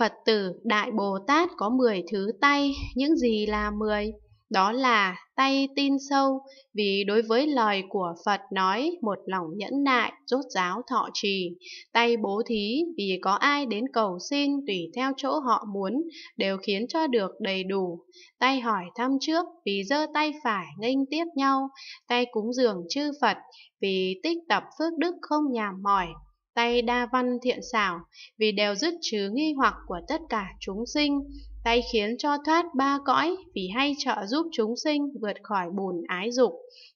Phật tử Đại Bồ Tát có 10 thứ tay, những gì là 10? Đó là tay tin sâu, vì đối với lời của Phật nói một lòng nhẫn nại, rốt giáo thọ trì. Tay bố thí, vì có ai đến cầu xin tùy theo chỗ họ muốn, đều khiến cho được đầy đủ. Tay hỏi thăm trước, vì giơ tay phải nghênh tiếp nhau. Tay cúng dường chư Phật, vì tích tập phước đức không nhàm mỏi, tay đa văn thiện xảo, vì đều dứt trừ nghi hoặc của tất cả chúng sinh, tay khiến cho thoát ba cõi, vì hay trợ giúp chúng sinh vượt khỏi bùn ái dục,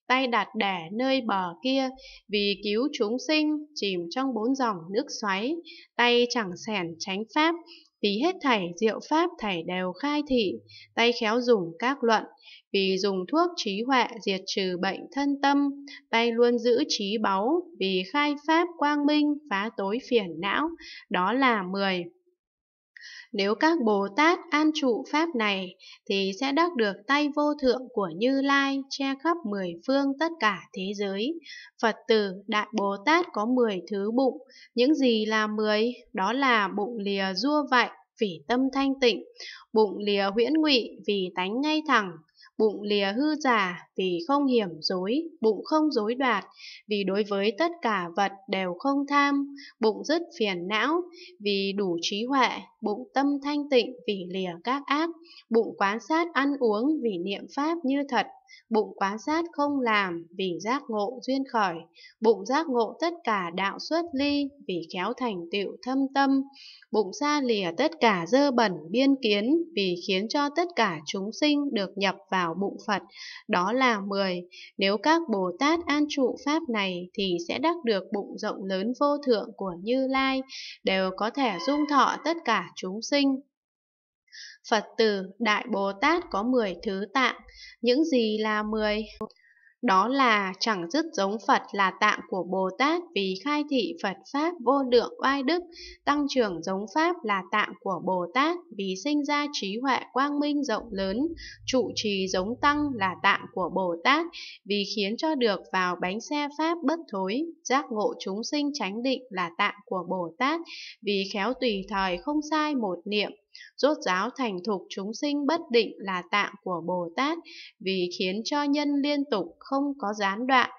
tay đặt đẻ nơi bờ kia, vì cứu chúng sinh chìm trong bốn dòng nước xoáy, tay chẳng sẻn tránh pháp, thì hết thảy diệu pháp thảy đều khai thị, tay khéo dùng các luận, vì dùng thuốc trí huệ diệt trừ bệnh thân tâm, tay luôn giữ trí báu, vì khai pháp quang minh phá tối phiền não, đó là mười nếu các Bồ Tát an trụ Pháp này, thì sẽ đắc được tay vô thượng của Như Lai che khắp mười phương tất cả thế giới. Phật tử Đại Bồ Tát có mười thứ bụng, những gì là mười? Đó là bụng lìa rua vậy vì tâm thanh tịnh, bụng lìa huyễn ngụy vì tánh ngay thẳng, bụng lìa hư giả vì không hiểm dối, bụng không dối đoạt, vì đối với tất cả vật đều không tham, bụng dứt phiền não, vì đủ trí huệ, bụng tâm thanh tịnh vì lìa các ác, bụng quán sát ăn uống vì niệm pháp như thật, bụng quán sát không làm vì giác ngộ duyên khởi, bụng giác ngộ tất cả đạo xuất ly vì khéo thành tựu thâm tâm, bụng xa lìa tất cả dơ bẩn biên kiến vì khiến cho tất cả chúng sinh được nhập vào vào bụng Phật, đó là 10. Nếu các Bồ Tát an trụ Pháp này thì sẽ đắc được bụng rộng lớn vô thượng của Như Lai, đều có thể dung thọ tất cả chúng sinh. Phật tử Đại Bồ Tát có 10 thứ tạng, những gì là 10? Đó là chẳng dứt giống Phật là tạng của Bồ Tát vì khai thị Phật Pháp vô lượng oai đức, tăng trưởng giống Pháp là tạng của Bồ Tát vì sinh ra trí huệ quang minh rộng lớn, trụ trì giống Tăng là tạng của Bồ Tát vì khiến cho được vào bánh xe Pháp bất thối, giác ngộ chúng sinh chánh định là tạng của Bồ Tát vì khéo tùy thời không sai một niệm, Rốt giáo thành thục chúng sinh bất định là tạng của Bồ Tát, vì khiến cho nhân liên tục không có gián đoạn